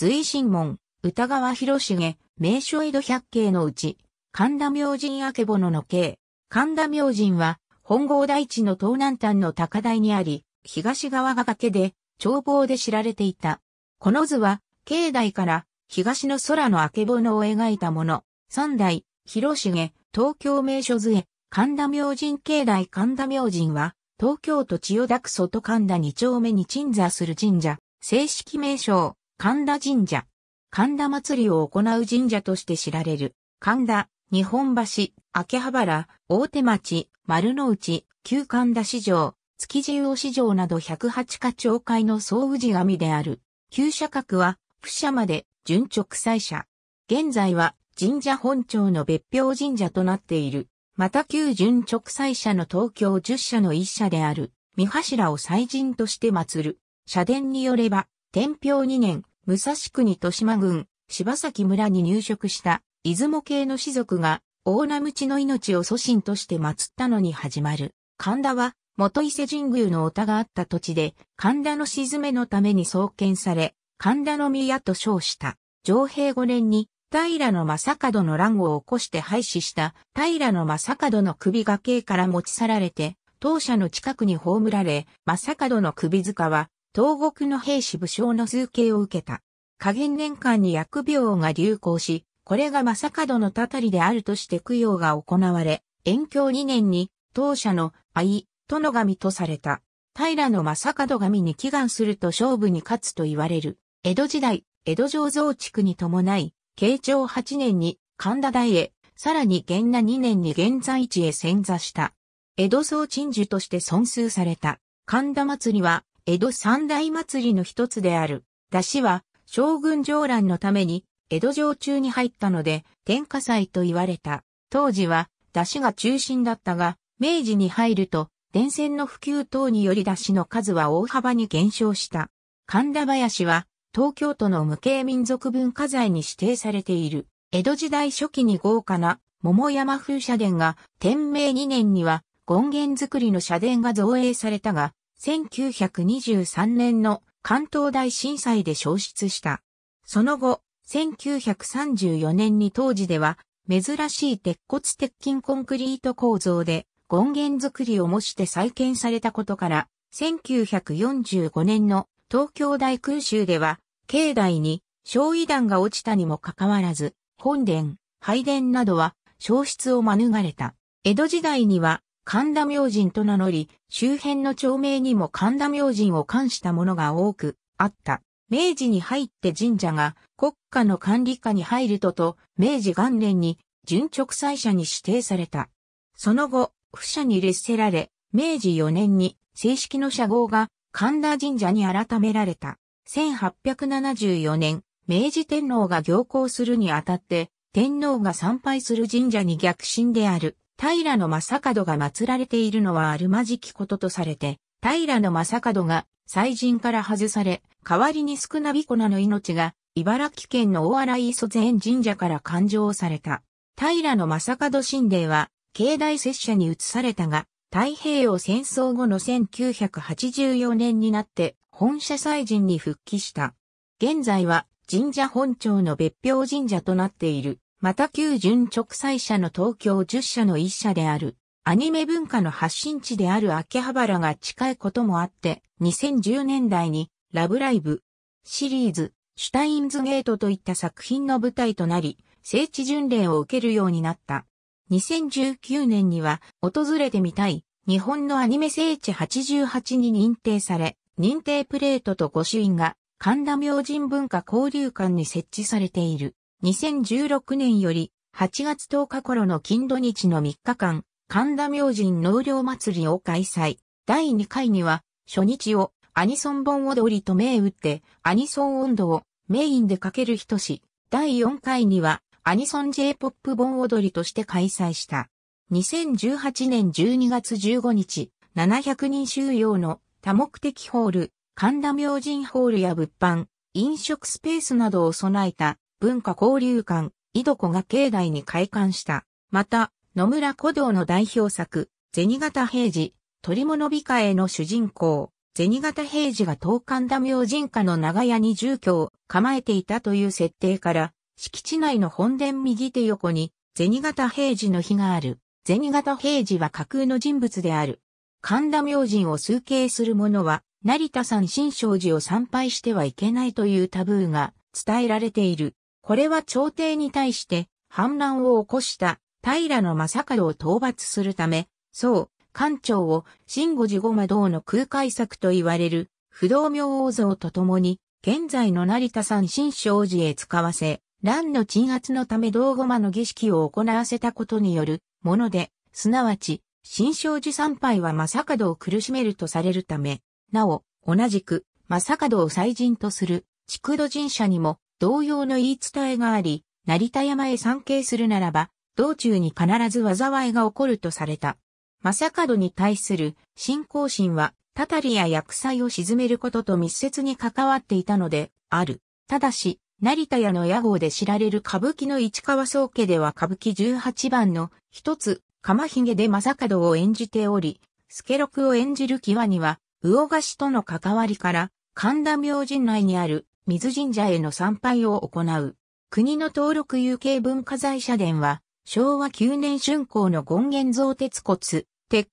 随神門、歌川広重、名所江戸百景のうち、神田明神明けぼのの景。神田明神は、本郷大地の東南端の高台にあり、東側が崖で、眺望で知られていた。この図は、境内から東の空の明けぼのを描いたもの。三代、広重、東京名所図へ、神田明神境内神田明神は、東京都千代田区外神田2丁目に鎮座する神社、正式名称、神田神社。神田祭りを行う神社として知られる。神田、日本橋、秋葉原、大手町、丸の内、旧神田市場、築地魚市場など108課町会の総氏神である。旧社格は、府社まで、準直祭社。現在は、神社本庁の別表神社となっている。また旧準直祭社の東京10社の1社である、三柱を祭神として祀る。社殿によれば、天平2年、武蔵国豊島郡、柴崎村に入植した出雲系の士族が大名無知の命を祖神として祀ったのに始まる。神田は元伊勢神宮のおたがあった土地で神田の沈めのために創建され、神田の宮と称した。上平5年に平の正門の乱を起こして廃止した平の正門の首が系から持ち去られて、当社の近くに葬られ、正門の首塚は東国の兵士武将の数形を受けた。加減年間に薬病が流行し、これが正門のたたりであるとして供養が行われ、延享2年に当社の愛、殿神とされた。平の正門神に祈願すると勝負に勝つと言われる。江戸時代、江戸城増築に伴い、慶長8年に神田大へ、さらに元那2年に現在地へ遷座した。江戸総鎮守として尊崇された。神田祭りは、江戸三大祭りの一つである。出汁は、将軍上覧のために、江戸城中に入ったので、天下祭と言われた。当時は、出汁が中心だったが、明治に入ると、電線の普及等により出汁の数は大幅に減少した。神田林は、東京都の無形民族文化財に指定されている。江戸時代初期に豪華な桃山風社殿が、天明2年には、権現作りの社殿が造営されたが、1923年の関東大震災で消失した。その後、1934年に当時では珍しい鉄骨鉄筋コンクリート構造で権限作りを模して再建されたことから、1945年の東京大空襲では、境内に焼夷弾が落ちたにもかかわらず、本殿、拝殿などは消失を免れた。江戸時代には神田明神と名乗り、周辺の町名にも神田明神を冠したものが多くあった。明治に入って神社が国家の管理下に入るとと、明治元年に準直祭者に指定された。その後、府社に列せられ、明治4年に正式の社号が神田神社に改められた。1874年、明治天皇が行幸するにあたって、天皇が参拝する神社に逆進である平の正門が祀られているのはあるまじきこととされて、平の正門が祭神から外され、代わりに少なびこなの命が、茨城県の大洗磯前神社から勘定された。平の正門神霊は、境内拙者に移されたが、太平洋戦争後の1984年になって、本社祭神に復帰した。現在は、神社本庁の別表神社となっている。また旧純直裁者の東京10社の1社である、アニメ文化の発信地である秋葉原が近いこともあって、2010年代に、ラブライブ、シリーズ、シュタインズゲートといった作品の舞台となり、聖地巡礼を受けるようになった。2019年には、訪れてみたい、日本のアニメ聖地88に認定され、認定プレートと御朱印が神田明神文化交流館に設置されている。2016年より8月10日頃の金土日の3日間、神田明神農業祭りを開催。第2回には、初日をアニソン盆踊りと銘打って、アニソン温度をメインでかける人し、第4回には、アニソン J-POP 盆踊りとして開催した。2018年12月15日、700人収容の多目的ホール、神田明神ホールや物販、飲食スペースなどを備えた文化交流館、井戸子が境内に開館した。また、野村古道の代表作、銭形平次、鳥物美化への主人公、銭形平次が東神田明神家の長屋に住居を構えていたという設定から、敷地内の本殿右手横に、銭形平次の碑がある。銭形平次は架空の人物である。神田明神を崇敬する者は、成田山新勝寺を参拝してはいけないというタブーが伝えられている。これは朝廷に対して反乱を起こした平の正門を討伐するため、そう、官庁を新五寺五魔道の空海作と言われる不動明王像と共に、現在の成田山新勝寺へ使わせ、乱の鎮圧のため道五魔の儀式を行わせたことによるもので、すなわち、新勝寺参拝は正門を苦しめるとされるため、なお、同じく、正門を祭神とする、筑土神社にも、同様の言い伝えがあり、成田山へ参詣するならば、道中に必ず災いが起こるとされた。正門に対する信仰心は、たたりや薬剤を沈めることと密接に関わっていたので、ある。ただし、成田屋の屋号で知られる歌舞伎の市川宗家では歌舞伎十八番の一つ、鎌ひげで正門を演じており、助六を演じる際には、魚菓子との関わりから、神田明神内にある水神社への参拝を行う。国の登録有形文化財社殿は、昭和9年春光の権現像鉄骨、鉄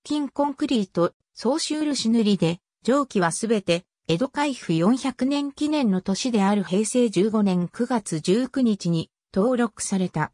筋コンクリート、総州漆塗りで、上記はすべて、江戸開府400年記念の年である平成15年9月19日に登録された。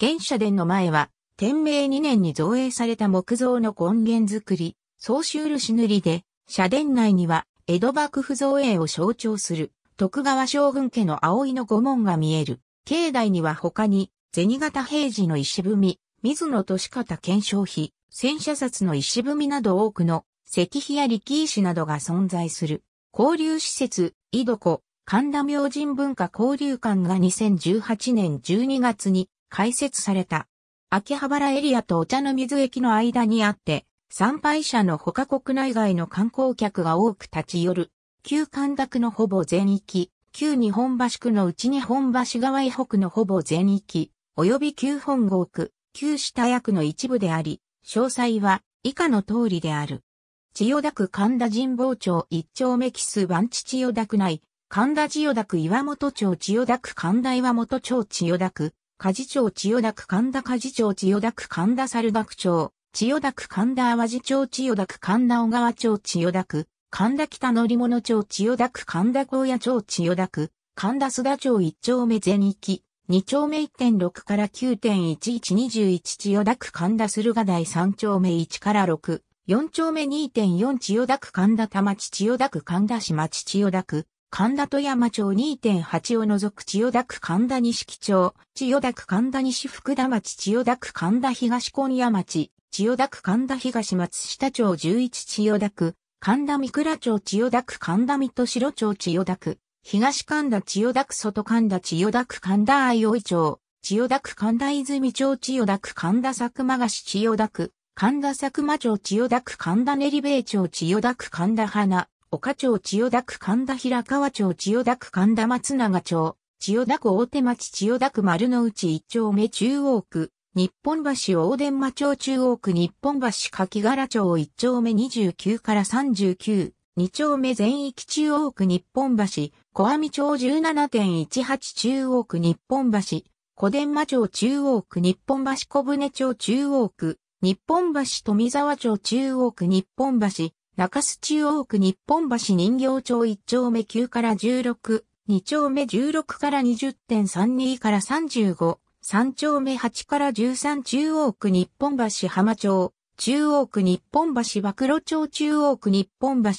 現社殿の前は、天明2年に造営された木造の権現作り、総州漆塗りで、社殿内には江戸幕府造営を象徴する徳川将軍家の葵の御門が見える。境内には他に、銭形平治の石踏み、水野利方検証碑、戦車札の石踏みなど多くの石碑や力石などが存在する。交流施設、井戸湖、神田明神文化交流館が2018年12月に開設された。秋葉原エリアとお茶の水駅の間にあって、参拝者の他国内外の観光客が多く立ち寄る旧神田区のほぼ全域、旧日本橋区のうち日本橋川以北のほぼ全域、及び旧本郷区、旧下役区の一部であり、詳細は以下の通りである。千代田区神田神保町一丁目キス番地千代田区内、神田千代田区岩本町千代田区神田岩本町千代田区、加地町千代田区神田加地町千代田区神田猿楽町、千代田区神田淡路町千代田区神田小川町千代田区、神田北乗り物町千代田区神田高野町千代田区、神田須田町一丁目全域、二丁目1.6から9.1121千代田区神田駿河台三丁目一から六、四丁目2.4千代田区神田田町千代田区神田市町千代田区、神田富山町2.8を除く千代田区神田西木町、千代田区神田西福田町千代田区神田東今夜町、千代田区神田東松下町十一千代田区、神田三倉町千代田区神田三城町千代田区、東神田千代田区外神田千代田区神田愛生町、千代田区神田泉町千代田区神田佐久間菓子千代田区、神田佐久間町千代田区神田練米町千代田区神田花、岡町千代田区神田平川町千代田区神田松永町、千代田区大手町千代田区丸の内一丁目中央区、日本橋大伝馬町中央区日本橋柿柄町1丁目29から39、2丁目全域中央区日本橋、小網町17.18中央区日本橋、小伝馬町中央区日本橋小舟町中央区、日本橋富沢町中央区日本橋、中洲中央区日本橋人形町1丁目9から16、2丁目16から20.32から35、三丁目八から十三中央区日本橋浜町、中央区日本橋和黒町中央区日本橋、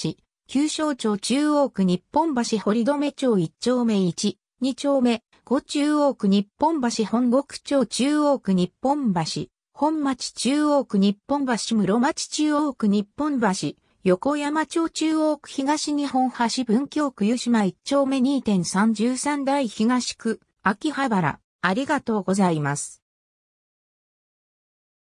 旧省町中央区日本橋堀留町一丁目一、二丁目、五中央区日本橋本国町中央区日本橋、本町中央区日本橋室町中央区日本橋、横山町中央区東日本橋文京区湯島1丁目2.313台東区、秋葉原、ありがとうございます。